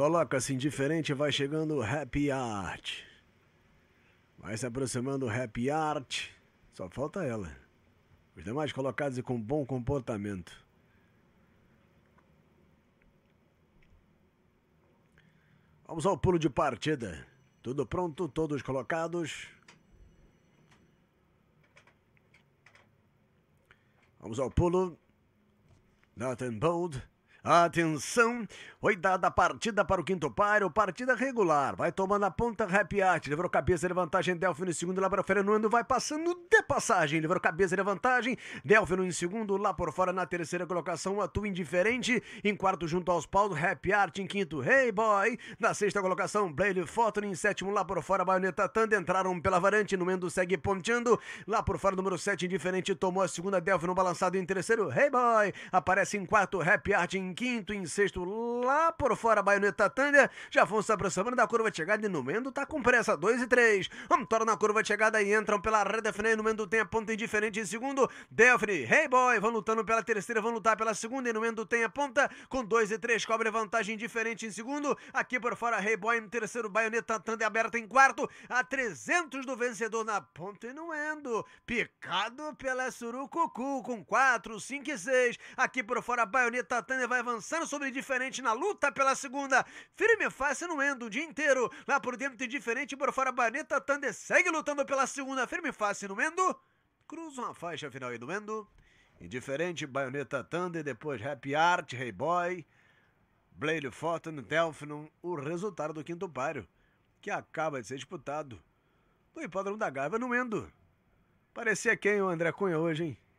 Coloca-se assim, indiferente, vai chegando Happy Art. Vai se aproximando Happy Art. Só falta ela. Os demais colocados e com bom comportamento. Vamos ao pulo de partida. Tudo pronto, todos colocados. Vamos ao pulo. Nathan Bold. Atenção, foi dada a partida para o quinto par, o partida regular, vai tomando a ponta, Happy Art, livrou cabeça, levantagem, Delfino em segundo, lá para Fernando, vai passando de passagem, livrou cabeça, levantagem, Delfino em segundo, lá por fora na terceira colocação, atua Atu indiferente, em quarto junto aos paus, Happy Art em quinto, Hey Boy, na sexta colocação, Blade Photon em sétimo, lá por fora, Baioneta Tanda, entraram pela varante, no Mendo segue ponteando, lá por fora, número 7, indiferente, tomou a segunda, Delfino balançado em terceiro, Hey Boy, aparece em quarto, Happy Art em em quinto, em sexto, lá por fora, baioneta Tânia, já vão se aproximando da curva de chegada e no Mendo tá com pressa, 2 e 3. Antônio na curva de chegada e entram pela reta final, no Mendo tem a ponta indiferente em segundo, Delphine, Hey Boy, vão lutando pela terceira, vão lutar pela segunda e no Mendo tem a ponta, com 2 e 3, cobre vantagem diferente em segundo, aqui por fora, Hey Boy em terceiro, baioneta Tânia aberta em quarto, a 300 do vencedor na ponta e no picado pela Surucucu, com 4, 5 e 6, aqui por fora, baioneta Tânia vai avançando sobre diferente na luta pela segunda. Firme e fácil no endo o dia inteiro. Lá por dentro de diferente, por fora Baneta Thunder segue lutando pela segunda. Firme e fácil no endo. Cruza uma faixa final aí do endo. Indiferente, Baioneta Thunder, depois Happy Art, Hey Boy, Blade Fortune, Delphinum, o resultado do quinto páreo, que acaba de ser disputado no Hipódromo da Gávea, no Endo. Parecia quem o André Cunha hoje, hein?